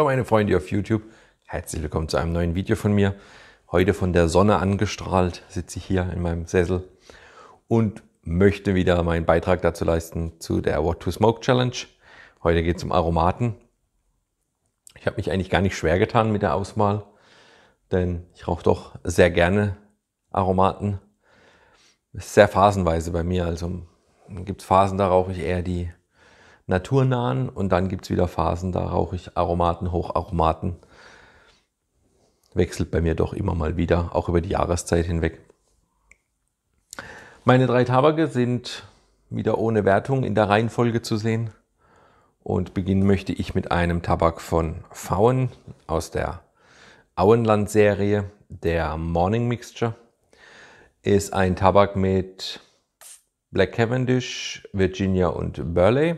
Hallo meine Freunde auf YouTube, herzlich willkommen zu einem neuen Video von mir. Heute von der Sonne angestrahlt sitze ich hier in meinem Sessel und möchte wieder meinen Beitrag dazu leisten zu der What to Smoke Challenge. Heute geht es um Aromaten. Ich habe mich eigentlich gar nicht schwer getan mit der Auswahl, denn ich rauche doch sehr gerne Aromaten. Ist sehr phasenweise bei mir, also gibt es Phasen, da rauche ich eher die naturnahen und dann gibt es wieder Phasen, da rauche ich Aromaten, Hocharomaten. Wechselt bei mir doch immer mal wieder, auch über die Jahreszeit hinweg. Meine drei Tabake sind wieder ohne Wertung in der Reihenfolge zu sehen. Und beginnen möchte ich mit einem Tabak von Fauen aus der Auenland-Serie, der Morning Mixture. Ist ein Tabak mit Black Cavendish, Virginia und Burley.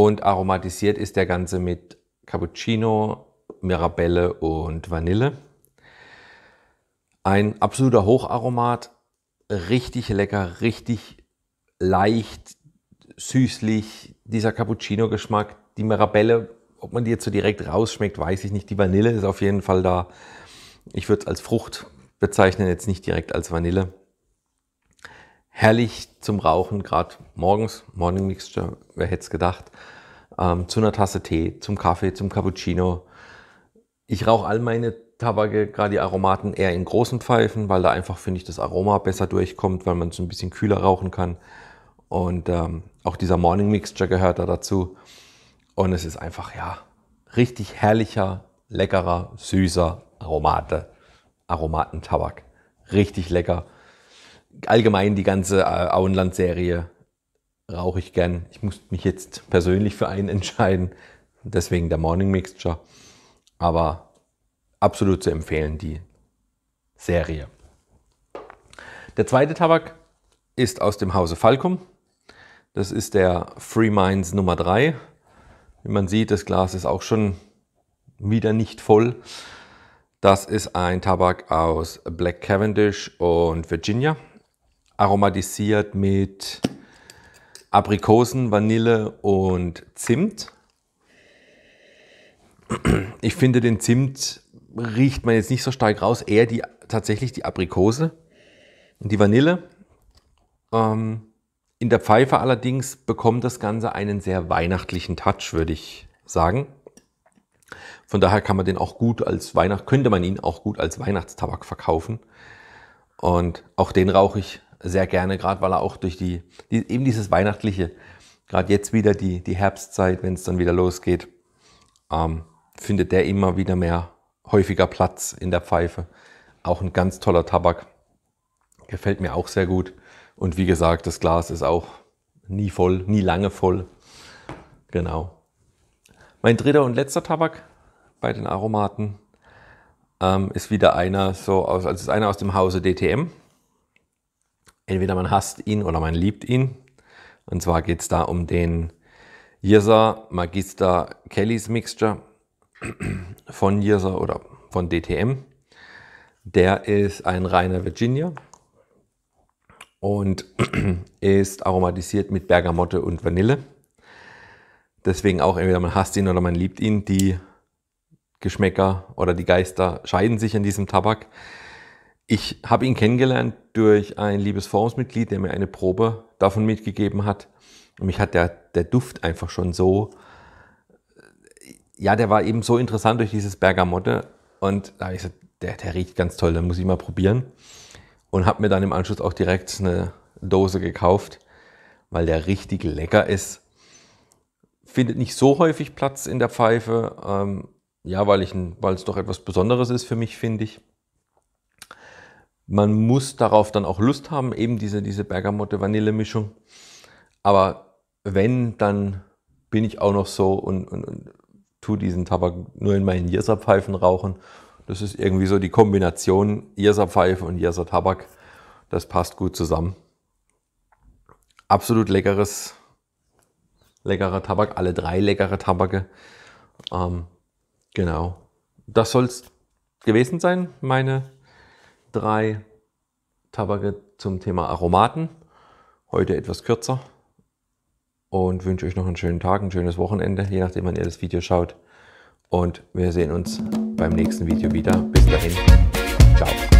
Und aromatisiert ist der Ganze mit Cappuccino, Mirabelle und Vanille. Ein absoluter Hocharomat, richtig lecker, richtig leicht, süßlich, dieser Cappuccino-Geschmack. Die Mirabelle, ob man die jetzt so direkt rausschmeckt, weiß ich nicht. Die Vanille ist auf jeden Fall da. Ich würde es als Frucht bezeichnen, jetzt nicht direkt als Vanille herrlich zum Rauchen, gerade morgens, Morning Mixture, wer hätte es gedacht, ähm, zu einer Tasse Tee, zum Kaffee, zum Cappuccino. Ich rauche all meine Tabake, gerade die Aromaten, eher in großen Pfeifen, weil da einfach, finde ich, das Aroma besser durchkommt, weil man es ein bisschen kühler rauchen kann. Und ähm, auch dieser Morning Mixture gehört da dazu. Und es ist einfach, ja, richtig herrlicher, leckerer, süßer Aromate, Aromatentabak. Richtig lecker allgemein die ganze äh, Auenland-Serie rauche ich gern. Ich muss mich jetzt persönlich für einen entscheiden, deswegen der Morning Mixture. Aber absolut zu empfehlen, die Serie. Der zweite Tabak ist aus dem Hause Falcom. Das ist der Free Minds Nummer 3. Wie man sieht, das Glas ist auch schon wieder nicht voll. Das ist ein Tabak aus Black Cavendish und Virginia aromatisiert mit Aprikosen, Vanille und Zimt. Ich finde, den Zimt riecht man jetzt nicht so stark raus, eher die, tatsächlich die Aprikose und die Vanille. Ähm, in der Pfeife allerdings bekommt das Ganze einen sehr weihnachtlichen Touch, würde ich sagen. Von daher kann man den auch gut als Weihnacht, könnte man ihn auch gut als Weihnachtstabak verkaufen. Und auch den rauche ich sehr gerne, gerade weil er auch durch die, die eben dieses Weihnachtliche, gerade jetzt wieder die, die Herbstzeit, wenn es dann wieder losgeht, ähm, findet der immer wieder mehr häufiger Platz in der Pfeife. Auch ein ganz toller Tabak. Gefällt mir auch sehr gut. Und wie gesagt, das Glas ist auch nie voll, nie lange voll. Genau. Mein dritter und letzter Tabak bei den Aromaten ähm, ist wieder einer so aus, also ist einer aus dem Hause DTM entweder man hasst ihn oder man liebt ihn. Und zwar geht es da um den Yirsa Magister Kellys Mixture von Yirsa oder von DTM. Der ist ein reiner Virginia und ist aromatisiert mit Bergamotte und Vanille. Deswegen auch entweder man hasst ihn oder man liebt ihn. Die Geschmäcker oder die Geister scheiden sich an diesem Tabak. Ich habe ihn kennengelernt durch ein liebes Forumsmitglied, der mir eine Probe davon mitgegeben hat. Und mich hat der, der Duft einfach schon so, äh, ja, der war eben so interessant durch dieses Bergamotte. Und da habe ich gesagt, der, der riecht ganz toll, dann muss ich mal probieren. Und habe mir dann im Anschluss auch direkt eine Dose gekauft, weil der richtig lecker ist. Findet nicht so häufig Platz in der Pfeife. Ähm, ja, weil es doch etwas Besonderes ist für mich, finde ich. Man muss darauf dann auch Lust haben, eben diese, diese Bergamotte-Vanille-Mischung. Aber wenn, dann bin ich auch noch so und, und, und tue diesen Tabak nur in meinen Jersa-Pfeifen rauchen. Das ist irgendwie so die Kombination Jersa-Pfeife und Jersa-Tabak. Das passt gut zusammen. Absolut leckeres, leckerer Tabak. Alle drei leckere Tabake. Ähm, genau. Das soll es gewesen sein, meine drei Tabake zum Thema Aromaten. Heute etwas kürzer und wünsche euch noch einen schönen Tag, ein schönes Wochenende, je nachdem wann ihr das Video schaut. Und wir sehen uns beim nächsten Video wieder. Bis dahin, ciao.